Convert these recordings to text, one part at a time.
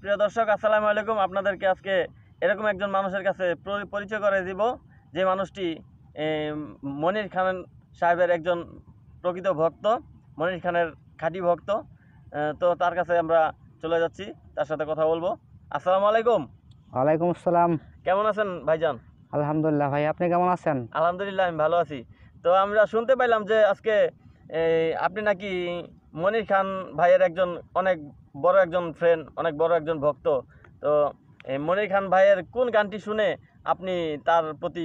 প্রিয় দর্শক আসসালামু আলাইকুম আপনাদেরকে আজকে এরকম একজন মানুষের কাছে পরিচয় করে দিব যে মানুষটি মনির খান সাহেবের একজন প্রকৃত ভক্ত মনির খানের খাঁটি ভক্ত তো তার কাছে আমরা চলে যাচ্ছি তার সাথে কথা বলবো আসসালামু আলাইকুম ওয়ালাইকুম আসসালাম কেমন আছেন ভাইজান আলহামদুলিল্লাহ ভাই আপনি কেমন আছেন আলহামদুলিল্লাহ আমি ভালো আছি তো আমরা শুনতে পাইলাম যে আজকে আপনি নাকি মনির খান ভাইয়ের একজন অনেক বড় একজন ফ্রেন্ড অনেক বড় একজন ভক্ত তো মনির খান ভাইয়ের কোন গানটি শুনে আপনি তার প্রতি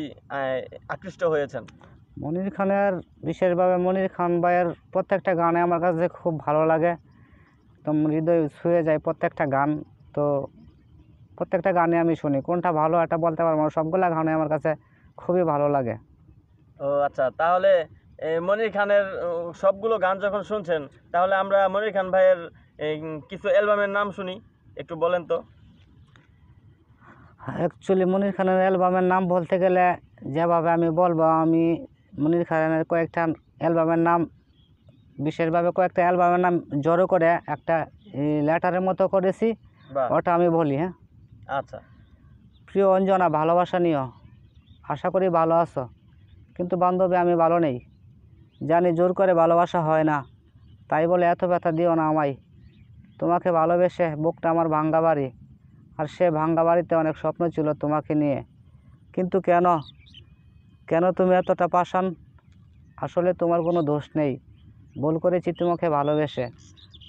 আকৃষ্ট হয়েছেন মনির খানের বিশেষভাবে মনির খান ভাইয়ের প্রত্যেকটা গানে আমার কাছে খুব ভালো লাগে তো হৃদয় ছুঁয়ে যায় প্রত্যেকটা গান তো প্রত্যেকটা গানে আমি শুনি কোনটা ভালো এটা বলতে পারবো সবগুলা গানে আমার কাছে খুবই ভালো লাগে ও আচ্ছা তাহলে মনির খানের সবগুলো গান যখন শুনছেন তাহলে আমরা মনির খান ভাইয়ের কিছু অ্যালবামের নাম শুনি একটু বলেন তো অ্যাকচুয়ালি মনির খানের অ্যালবামের নাম বলতে গেলে যেভাবে আমি বলবো আমি মনির খানের কয়েকটা অ্যালবামের নাম বিশেষভাবে কয়েকটা অ্যালবামের নাম জড়ো করে একটা লেটারের মতো করেছি ওটা আমি বলি হ্যাঁ আচ্ছা প্রিয় অঞ্জনা ভালোবাসা নিও আশা করি ভালো আছো কিন্তু বান্ধবী আমি ভালো নেই জানি জোর করে ভালোবাসা হয় না তাই বলে এত ব্যথা দিও না আমায় তোমাকে ভালোবেসে বুকটা আমার ভাঙ্গা বাড়ি আর সে ভাঙ্গা বাড়িতে অনেক স্বপ্ন ছিল তোমাকে নিয়ে কিন্তু কেন কেন তুমি এতটা পাশান আসলে তোমার কোনো দোষ নেই বল করেছি তোমাকে ভালোবেসে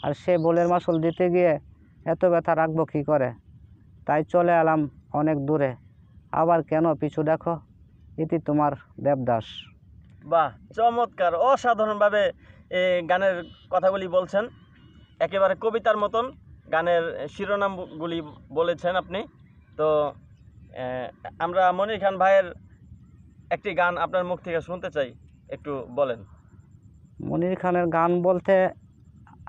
আর সে বোলের মাসুল দিতে গিয়ে এত ব্যথা রাখবো কী করে তাই চলে এলাম অনেক দূরে আবার কেন পিছু দেখো এটি তোমার দেবদাস বাহ চমৎকার অসাধারণভাবে গানের কথাগুলি বলছেন একেবারে কবিতার মতন গানের শিরোনামগুলি বলেছেন আপনি তো আমরা মনির খান ভাইয়ের একটি গান আপনার মুখ থেকে শুনতে চাই একটু বলেন মনির খানের গান বলতে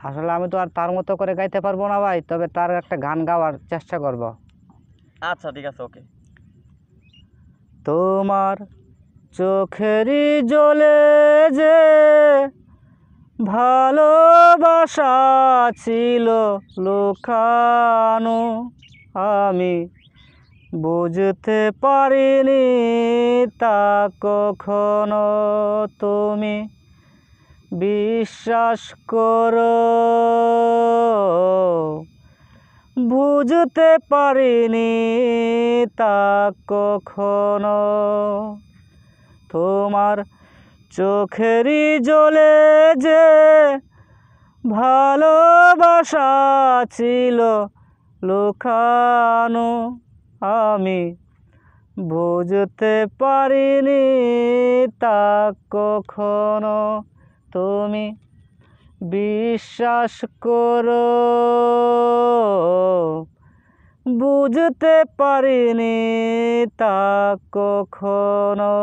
আসলে আমি তো আর তার মতো করে গাইতে পারবো না ভাই তবে তার একটা গান গাওয়ার চেষ্টা করব আচ্ছা ঠিক আছে ওকে তোমার চোখেরই জলে যে ভালোবাসা ছিল লোকানো আমি বুঝতে পারিনি তা কখনো তুমি বিশ্বাস করো বুঝতে পারিনি তা কখনো তোমার চোখেরই জলে যে ভালোবাসা ছিল লোখানো আমি বুঝতে পারিনি তা কখনো তুমি বিশ্বাস করো বুঝতে পারিনি তা কখনো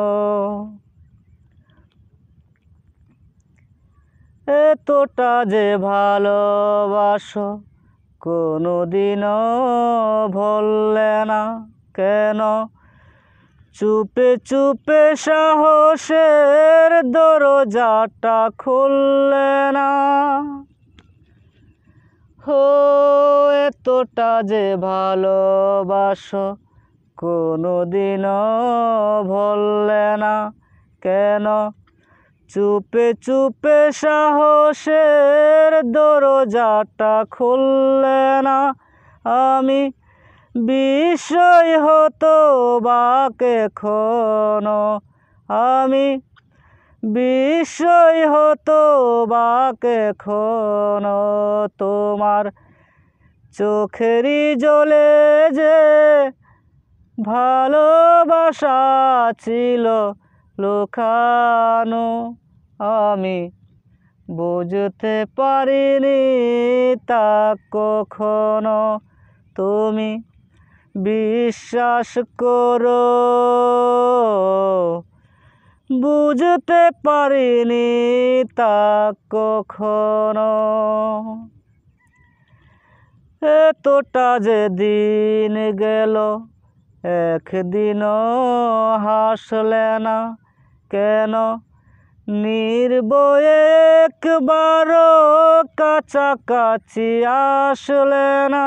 এতটা যে ভালোবাসো কোনো দিনও ভুললে না কেন চুপে চুপে সাহসের দরজাটা খুললে না হো এতটা যে ভালোবাসো কোনো দিনও ভুললে না কেন চুপে চুপে সাহসের দরজাটা খুললে না আমি বিষয় হতো বাকে খনো আমি বিষয় হতো বাক এখন তোমার চোখেরই জলে যে ভালোবাসা ছিল লোখানো আমি বুঝতে পারিনি তা কখনো তুমি বিশ্বাস করো বুঝতে পারিনি তা কখনো এতটা যে দিন গেল একদিনও হাসলে না কেন নির্বয়ে একবারও কাছাকাছি আসলে না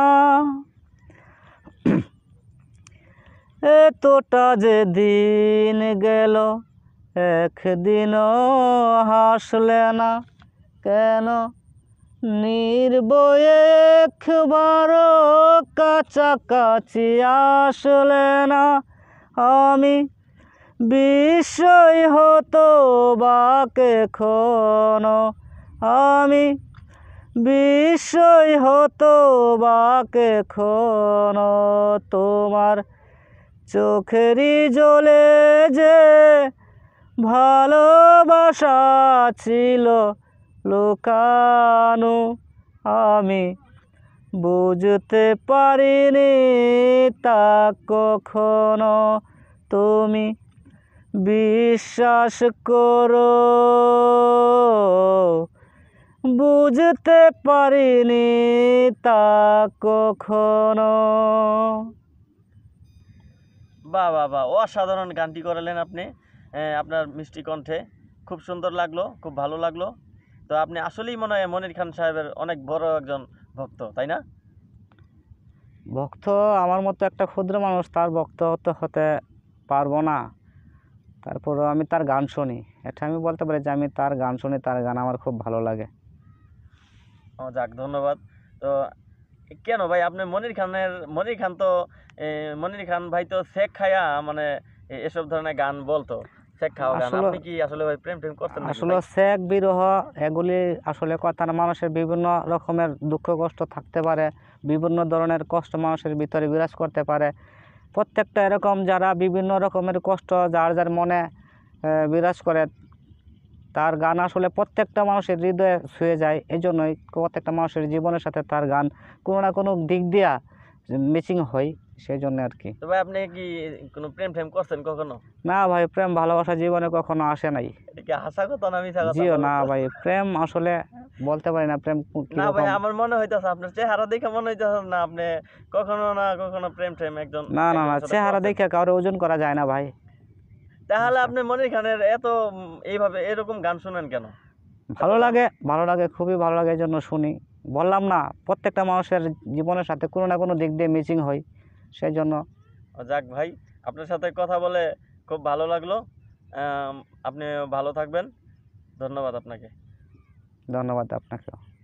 এতটা যে দিন গেল একদিনও হাসলে না কেন নির্বয়ে একবারও কাছাকাছি আসলে না আমি বিস্ময় হতো বাকে খনো আমি বিস্ময় হতো বাকে খনো তোমার চোখেরই জ্বলে যে ভালোবাসা ছিল লোকানো আমি বুঝতে পারিনি তা কখনো তুমি বিশ্বাস করো বুঝতে পারিনি তা কখনো বা বা বা অসাধারণ গানটি করালেন আপনি হ্যাঁ, আপনার মিষ্টি কণ্ঠে খুব সুন্দর লাগলো খুব ভালো লাগলো তো আপনি আসলেই মনে হয় মনির খান সাহেবের অনেক বড় একজন ভক্ত তাই না ভক্ত আমার মতো একটা ক্ষুদ্র মানুষ তার ভক্ত তো হতে পারবো না তারপর আমি তার গান শুনি এটা আমি বলতে পারি যে আমি তার গান শুনি তার গান আমার খুব ভালো লাগে ও যাক ধন্যবাদ তো কেন ভাই আপনি মনির খানের মনির খান তো মনির খান ভাই তো শেখ খায়া মানে এসব ধরনের গান বলতো আসলে শেখ এগুলি আসলে মানুষের বিভিন্ন রকমের দুঃখ কষ্ট থাকতে পারে বিভিন্ন ধরনের কষ্ট মানুষের ভিতরে বিরাজ করতে পারে প্রত্যেকটা এরকম যারা বিভিন্ন রকমের কষ্ট যার যার মনে বিরাজ করে তার গান আসলে প্রত্যেকটা মানুষের হৃদয়ে ছুঁয়ে যায় এই জন্যই প্রত্যেকটা মানুষের জীবনের সাথে তার গান কোনো না কোনো দিক দিয়া মিচিং হয় সেই জন্য আর কি তবে ভাই আপনি কি কোনো প্রেম ফ্রেম করছেন কখনো না ভাই প্রেম ভালোবাসা জীবনে কখনো আসে নাই এটা কি হাসা কথা না কথা জিও না ভাই প্রেম আসলে বলতে পারি না প্রেম না ভাই আমার মনে হইতাছে আপনার চেহারা দেখে মনে হইতাছে না আপনি কখনো না কখনো প্রেম ফ্রেম একজন না না না চেহারা দেখে কারো ওজন করা যায় না ভাই তাহলে আচ্ছা। আপনি মনির খানের এত এইভাবে এরকম গান শুনেন কেন ভালো লাগে ভালো লাগে খুবই ভালো লাগে এই জন্য শুনি বললাম না প্রত্যেকটা মানুষের জীবনের সাথে কোনো না কোনো দিক দিয়ে মিচিং হয় সেই জন্য যাক ভাই আপনার সাথে কথা বলে খুব ভালো লাগলো আপনি ভালো থাকবেন ধন্যবাদ আপনাকে ধন্যবাদ আপনাকেও